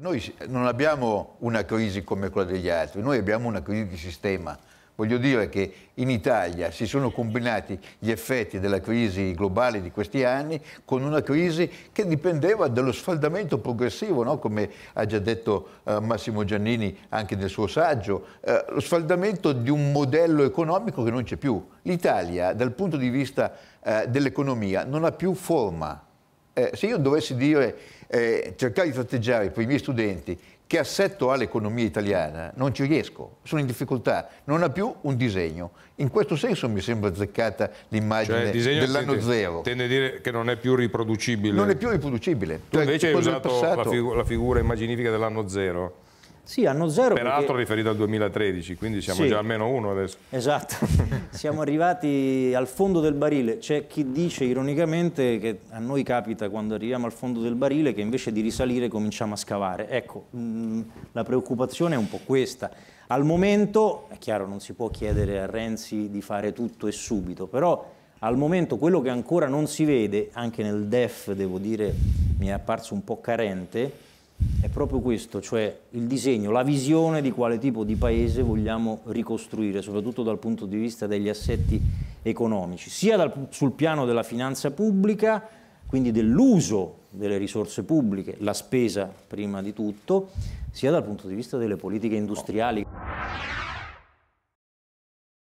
Noi non abbiamo una crisi come quella degli altri, noi abbiamo una crisi di sistema. Voglio dire che in Italia si sono combinati gli effetti della crisi globale di questi anni con una crisi che dipendeva dallo sfaldamento progressivo, no? come ha già detto eh, Massimo Giannini anche nel suo saggio, eh, lo sfaldamento di un modello economico che non c'è più. L'Italia dal punto di vista eh, dell'economia non ha più forma, eh, se io dovessi dire, eh, cercare di tratteggiare per i miei studenti che assetto ha l'economia italiana, non ci riesco, sono in difficoltà, non ha più un disegno. In questo senso mi sembra azzeccata l'immagine cioè, dell'anno tende, zero. Tende a dire che non è più riproducibile. Non è più riproducile. Tu cioè, invece hai usato la, fig la figura immaginifica dell'anno zero. Sì, hanno zero. Peraltro perché... riferito al 2013, quindi siamo sì. già almeno uno adesso. Esatto, siamo arrivati al fondo del barile. C'è chi dice ironicamente che a noi capita quando arriviamo al fondo del barile che invece di risalire cominciamo a scavare. Ecco, mh, mm, la preoccupazione è un po' questa. Al momento, è chiaro, non si può chiedere a Renzi di fare tutto e subito, però al momento quello che ancora non si vede, anche nel DEF devo dire mi è apparso un po' carente, è proprio questo, cioè il disegno, la visione di quale tipo di paese vogliamo ricostruire, soprattutto dal punto di vista degli assetti economici, sia dal, sul piano della finanza pubblica, quindi dell'uso delle risorse pubbliche, la spesa prima di tutto, sia dal punto di vista delle politiche industriali.